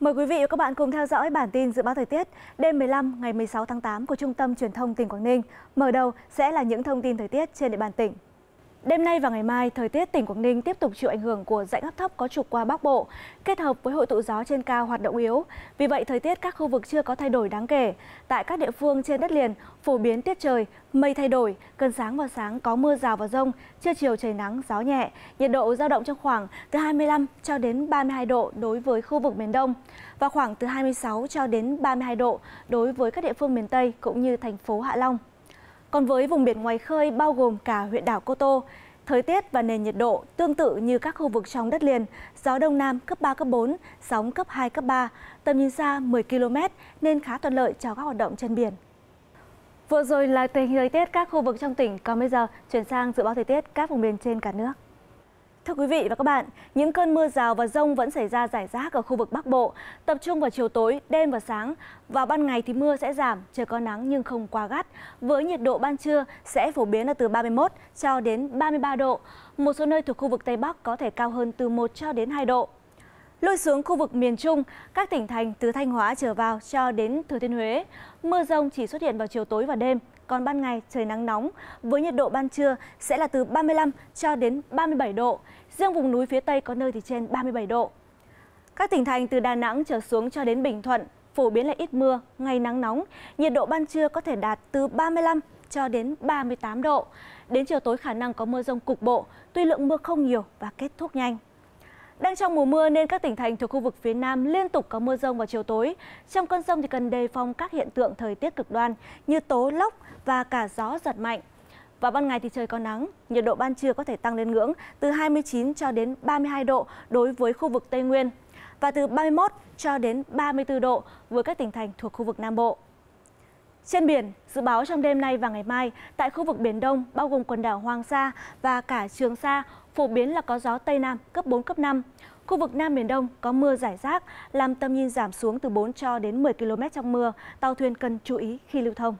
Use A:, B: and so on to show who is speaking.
A: Mời quý vị và các bạn cùng theo dõi bản tin dự báo thời tiết đêm 15 ngày 16 tháng 8 của Trung tâm Truyền thông tỉnh Quảng Ninh. Mở đầu sẽ là những thông tin thời tiết trên địa bàn tỉnh. Đêm nay và ngày mai, thời tiết tỉnh Quảng Ninh tiếp tục chịu ảnh hưởng của dãy áp thấp có trục qua Bắc Bộ, kết hợp với hội tụ gió trên cao hoạt động yếu. Vì vậy, thời tiết các khu vực chưa có thay đổi đáng kể. Tại các địa phương trên đất liền, phổ biến tiết trời, mây thay đổi, cơn sáng và sáng có mưa rào và rông, trưa chiều trời nắng, gió nhẹ, nhiệt độ dao động trong khoảng từ 25 cho đến 32 độ đối với khu vực miền Đông và khoảng từ 26 cho đến 32 độ đối với các địa phương miền Tây cũng như thành phố Hạ Long. Còn với vùng biển ngoài khơi bao gồm cả huyện đảo Cô Tô, thời tiết và nền nhiệt độ tương tự như các khu vực trong đất liền, gió đông nam cấp 3, cấp 4, sóng cấp 2, cấp 3, tầm nhìn xa 10 km nên khá thuận lợi cho các hoạt động trên biển. Vừa rồi là tình hình thời tiết các khu vực trong tỉnh, còn bây giờ chuyển sang dự báo thời tiết các vùng miền trên cả nước. Thưa quý vị và các bạn, những cơn mưa rào và rông vẫn xảy ra rải rác ở khu vực Bắc Bộ, tập trung vào chiều tối, đêm và sáng. Vào ban ngày thì mưa sẽ giảm, trời có nắng nhưng không quá gắt, với nhiệt độ ban trưa sẽ phổ biến là từ 31 cho đến 33 độ. Một số nơi thuộc khu vực Tây Bắc có thể cao hơn từ 1 cho đến 2 độ. Lôi xuống khu vực miền Trung, các tỉnh thành từ Thanh Hóa trở vào cho đến Thừa Thiên Huế. Mưa rông chỉ xuất hiện vào chiều tối và đêm, còn ban ngày trời nắng nóng với nhiệt độ ban trưa sẽ là từ 35 cho đến 37 độ. Riêng vùng núi phía Tây có nơi thì trên 37 độ. Các tỉnh thành từ Đà Nẵng trở xuống cho đến Bình Thuận phổ biến là ít mưa, ngày nắng nóng, nhiệt độ ban trưa có thể đạt từ 35 cho đến 38 độ. Đến chiều tối khả năng có mưa rông cục bộ, tuy lượng mưa không nhiều và kết thúc nhanh. Đang trong mùa mưa nên các tỉnh thành thuộc khu vực phía Nam liên tục có mưa rông vào chiều tối. Trong cơn rông thì cần đề phòng các hiện tượng thời tiết cực đoan như tố lốc và cả gió giật mạnh. Và ban ngày thì trời có nắng, nhiệt độ ban trưa có thể tăng lên ngưỡng từ 29 cho đến 32 độ đối với khu vực Tây Nguyên và từ 31 cho đến 34 độ với các tỉnh thành thuộc khu vực Nam Bộ. Trên biển, dự báo trong đêm nay và ngày mai, tại khu vực Biển Đông, bao gồm quần đảo Hoàng Sa và cả Trường Sa, phổ biến là có gió Tây Nam cấp 4, cấp 5. Khu vực Nam Biển Đông có mưa giải rác, làm tầm nhìn giảm xuống từ 4 cho đến 10 km trong mưa, tàu thuyền cần chú ý khi lưu thông.